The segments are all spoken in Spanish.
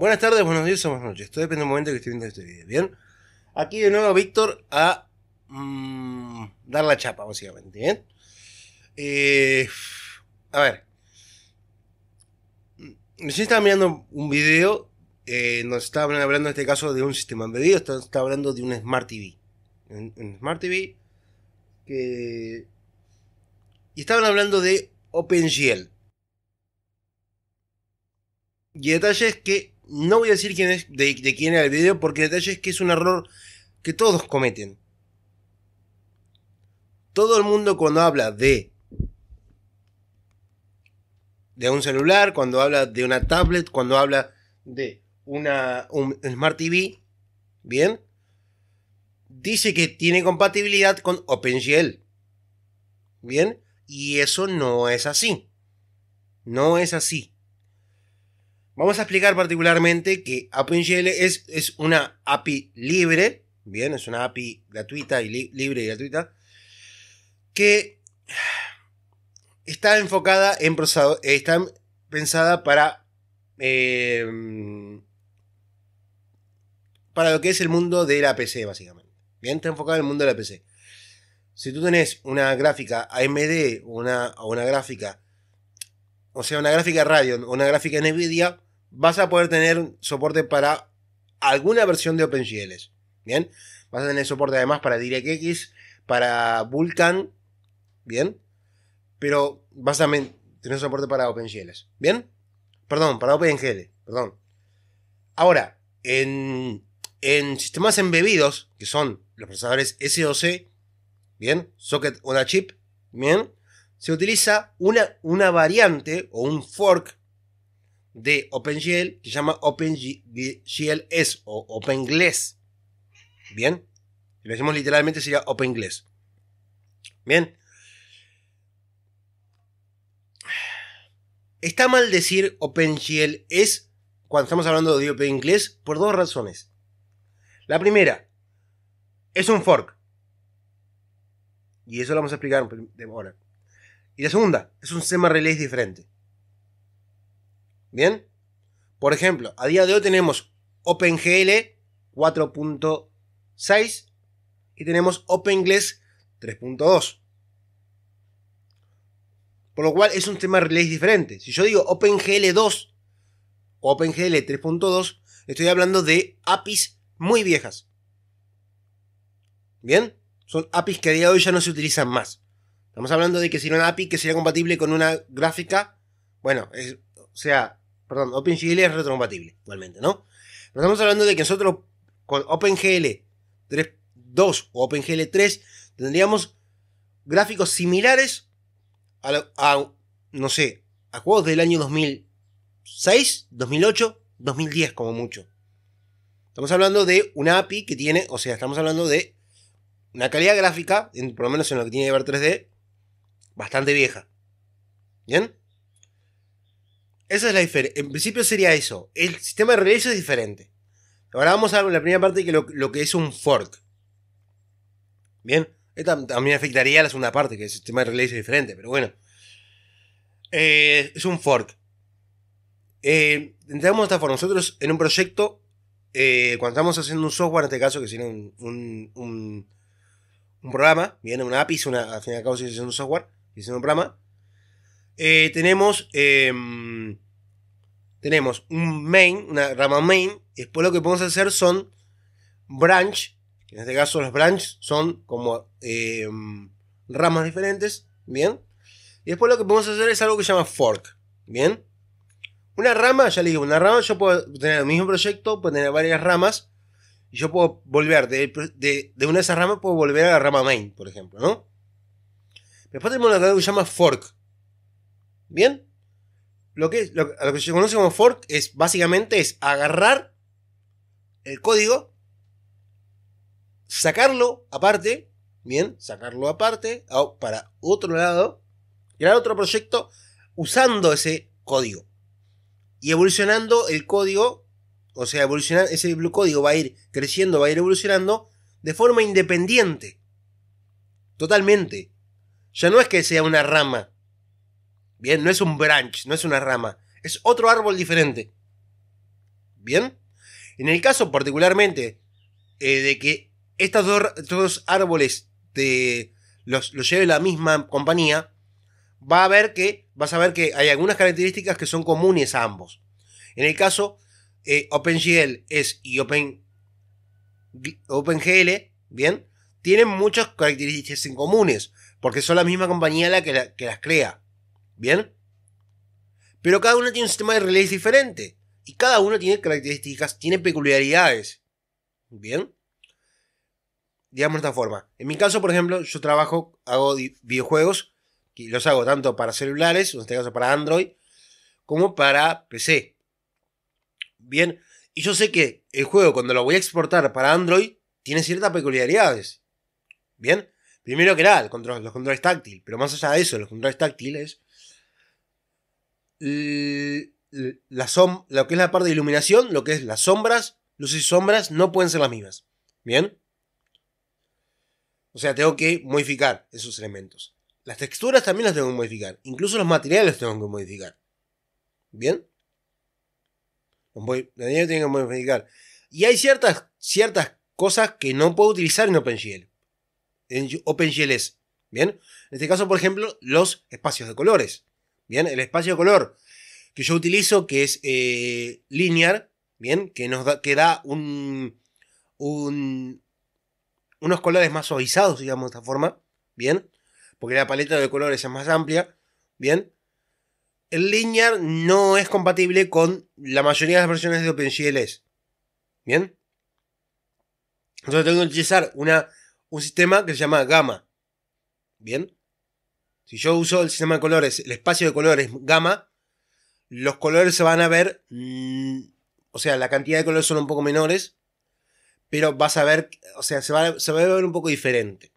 Buenas tardes, buenos días o buenas noches. Esto depende del momento que esté viendo este video. Bien. Aquí de nuevo Víctor a mmm, dar la chapa, básicamente. Bien. Eh, a ver. Recién estaba mirando un video. Eh, nos estaban hablando en este caso de un sistema embedido. Está, hablando de un Smart TV. Un, Smart TV. Que. Y estaban hablando de OpenGL. Y el detalle es que no voy a decir quién es, de, quién era el video porque el detalle es que es un error que todos cometen. Todo el mundo cuando habla de de un celular, cuando habla de una tablet, cuando habla de una un Smart TV, ¿bien? Dice que tiene compatibilidad con OpenGL. ¿Bien? Y eso no es así. No es así. Vamos a explicar particularmente que OpenGL es, es una API libre, bien, es una API gratuita y libre y gratuita, que está enfocada en procesador, está pensada para, em, para lo que es el mundo de la PC, básicamente. Bien, está enfocada en el mundo de la PC. Si tú tenés una gráfica AMD o una, una gráfica, o sea, una gráfica Radeon o una gráfica NVIDIA, vas a poder tener soporte para alguna versión de OpenGL. Bien, vas a tener soporte además para DirectX, para Vulkan. Bien, pero vas a tener soporte para OpenGL. Bien, perdón, para OpenGL, perdón. Ahora, en, sistemas embebidos, que son los procesadores SOC, bien, Socket on a Chip, bien, se utiliza una, una variante o un fork de OpenGL que se llama OpenGLS o OpenGLS. Bien, si lo decimos literalmente sería OpenGLS. Bien. Está mal decir OpenGL es cuando estamos hablando de inglés por dos razones. La primera, es un fork. Y eso lo vamos a explicar ahora. Y la segunda, es un SEMA diferente. ¿Bien? Por ejemplo, a día de hoy tenemos OpenGL 4.6 y tenemos OpenGL 3.2. Por lo cual es un tema de diferente. Si yo digo OpenGL 2 o OpenGL 3.2, estoy hablando de APIs muy viejas. ¿Bien? Son APIs que a día de hoy ya no se utilizan más. Estamos hablando de que si una API que sería compatible con una gráfica. Bueno, o sea, perdón, OpenGL es retrocompatible, igualmente, ¿no? Pero estamos hablando de que nosotros con OpenGL 3.2 o OpenGL 3 tendríamos gráficos similares a, no sé, a juegos del año 2006, 2008, 2010 como mucho. Estamos hablando de una API que tiene, o sea, estamos hablando de una calidad gráfica, por lo menos en lo que tiene que ver 3D, bastante vieja. ¿Bien? Esa es la diferencia. En principio sería eso. El sistema de release es diferente. Ahora vamos a ver la primera parte que lo, que es un fork. Bien. Esta también afectaría a la segunda parte, que el sistema de release es diferente, pero bueno. Eh, es un fork. Eh, entramos de esta forma. Nosotros en un proyecto, eh, cuando estamos haciendo un software, en este caso, que sería un, programa, un, un programa, una API, al fin y al cabo, si es un software, si es un programa, eh, tenemos, em, tenemos un main, una rama main. Después lo que podemos hacer son branch. en este caso los branch son como em, ramas diferentes. Bien. Y después lo que podemos hacer es algo que se llama fork. Bien. Una rama, ya le digo, una rama yo puedo tener el mismo proyecto, puedo tener varias ramas. Y yo puedo volver de, una de esas ramas, puedo volver a la rama main, por ejemplo, ¿no? Después tenemos una que se llama fork ¿Bien? Lo que, que se conoce como fork es básicamente es agarrar el código, sacarlo aparte, ¿bien? Sacarlo aparte para otro lado, crear otro proyecto usando ese código. Y evolucionando el código, o sea, evolucionar, ese código va a ir creciendo, va a ir evolucionando de forma independiente. Totalmente. Ya no es que sea una rama Bien, no es un branch, no es una rama, es otro árbol diferente. Bien. En el caso particularmente eh, de que estos dos, árboles los, los lleve la misma compañía, va a ver que, vas a ver que hay algunas características que son comunes a ambos. En el caso, eh, OpenGL es y OpenGL, bien, tienen muchas características en comunes, porque son la misma compañía la, que las crea. ¿Bien? Pero cada uno tiene un sistema de relays diferente. Y cada uno tiene características, tiene peculiaridades. ¿Bien? Digamos de esta forma. En mi caso, por ejemplo, yo trabajo, hago videojuegos, y los hago tanto para celulares, en este caso para Android, como para PC. Bien, y yo sé que el juego cuando lo voy a exportar para Android tiene ciertas peculiaridades. Bien, primero que nada, los controles táctiles, pero más allá de eso, los controles táctiles lo que es la parte de iluminación, lo que es las sombras, luces y sombras, no pueden ser las mismas. ¿Bien? O sea, tengo que modificar esos elementos. Las texturas también las tengo que modificar. Incluso los materiales los tengo que modificar. ¿Bien? Los tengo que modificar. Y hay ciertas, ciertas cosas que no puedo utilizar en OpenGL. En OpenGL es. ¿Bien? En este caso, por ejemplo, los espacios de colores. Bien, el espacio de color que yo utilizo, que es eh, linear, bien, que nos da, que da un, unos colores más suavizados, digamos de esta forma, bien, porque la paleta de colores es más amplia, bien. El linear no es compatible con la mayoría de las versiones de OpenGLS, bien. Entonces tengo que utilizar una, un sistema que se llama Gamma, bien. Si yo uso el sistema de colores, el espacio de colores gamma, los colores se van a ver, mm, o sea, la cantidad de colores son un poco menores, pero vas a ver, o sea, se va, a ver un poco diferente.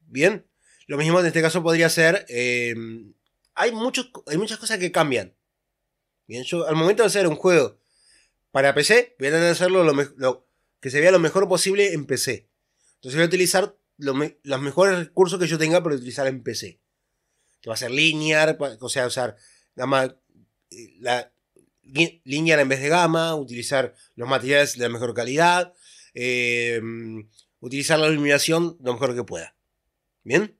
Bien, lo mismo en este caso podría ser, em, hay, hay muchas cosas que cambian. Bien, yo al momento de hacer un juego para PC, voy a tratar de hacerlo lo, lo, que se vea lo mejor posible en PC. Entonces voy a utilizar los, mejores recursos que yo tenga para utilizar en PC. Que va a ser linear, o sea, usar gama, eh, la, linear en vez de gama, utilizar los materiales de la mejor calidad, eh, utilizar la iluminación lo mejor que pueda. ¿Bien?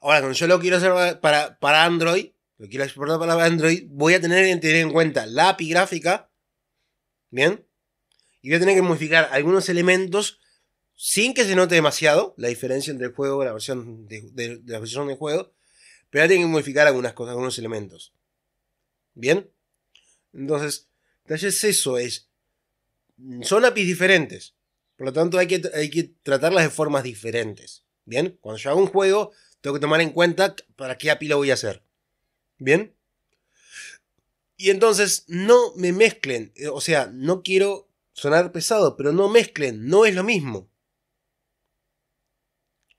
Ahora, cuando yo lo quiero hacer para, para Android, lo quiero exportar para Android, voy a tener que tener en cuenta la API gráfica. ¿Bien? Y voy a tener que modificar algunos elementos sin que se note demasiado la diferencia entre el juego, la versión de, la versión de juego, pero hay que modificar algunas cosas, algunos elementos. ¿Bien? Entonces, es eso, es. Son APIs diferentes. Por lo tanto, hay que, hay que tratarlas de formas diferentes. ¿Bien? Cuando yo hago un juego, tengo que tomar en cuenta para qué API lo voy a hacer. ¿Bien? Y entonces, no me mezclen. Eh, o sea, no quiero sonar pesado, pero no mezclen. No es lo mismo.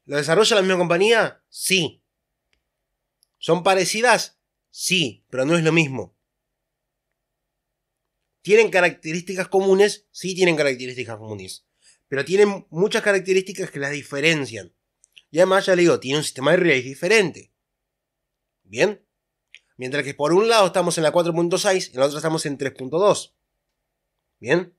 ¿Lo desarrolla la misma compañía? Sí. ¿Son parecidas? Sí, pero no es lo mismo. ¿Tienen características comunes? Sí, tienen características comunes. Pero tienen muchas características que las diferencian. Y además, ya le digo, tiene un sistema de RAID diferente. ¿Bien? Mientras que por un lado estamos en la 4.6 y en la otra estamos en 3.2. ¿Bien?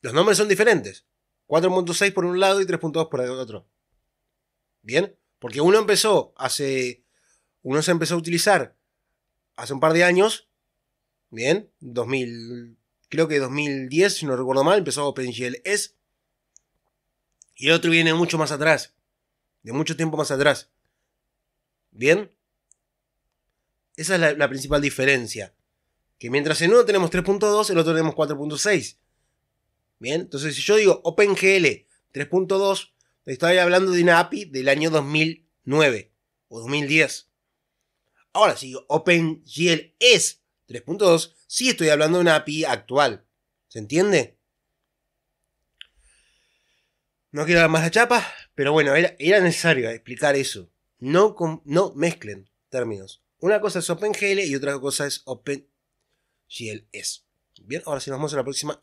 Los nombres son diferentes. 4.6 por un lado y 3.2 por el otro. ¿Bien? Porque uno empezó hace. Uno se empezó a utilizar hace un par de años. ¿Bien? 2000. Creo que 2010, si no recuerdo mal, empezó OpenGL S. Y el otro viene mucho más atrás. De mucho tiempo más atrás. ¿Bien? Esa es la, principal diferencia. Que mientras en uno tenemos 3.2, el otro tenemos 4.6. Bien, entonces si yo digo OpenGL 3.2, estoy hablando de una API del año 2009 o 2010. Ahora, si digo OpenGL es 3.2, sí estoy hablando de una API actual. ¿Se entiende? No quiero dar más la chapa, pero bueno, era, necesario explicar eso. No, no mezclen términos. Una cosa es OpenGL y otra cosa es ES. Bien, ahora sí nos vemos en la próxima